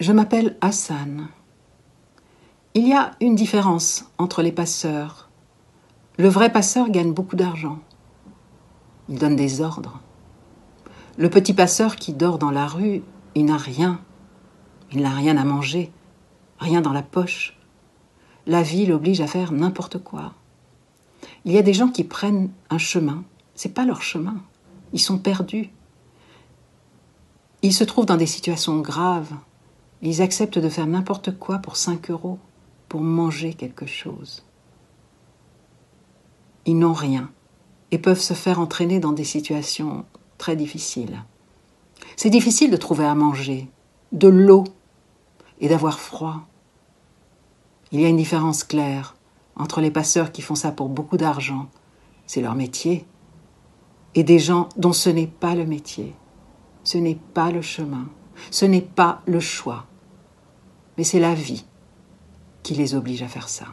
Je m'appelle Hassan. Il y a une différence entre les passeurs. Le vrai passeur gagne beaucoup d'argent. Il donne des ordres. Le petit passeur qui dort dans la rue, il n'a rien. Il n'a rien à manger, rien dans la poche. La vie l'oblige à faire n'importe quoi. Il y a des gens qui prennent un chemin, c'est pas leur chemin. Ils sont perdus. Ils se trouvent dans des situations graves, ils acceptent de faire n'importe quoi pour 5 euros, pour manger quelque chose. Ils n'ont rien et peuvent se faire entraîner dans des situations très difficiles. C'est difficile de trouver à manger, de l'eau et d'avoir froid. Il y a une différence claire entre les passeurs qui font ça pour beaucoup d'argent, c'est leur métier, et des gens dont ce n'est pas le métier, ce n'est pas le chemin, ce n'est pas le choix mais c'est la vie qui les oblige à faire ça.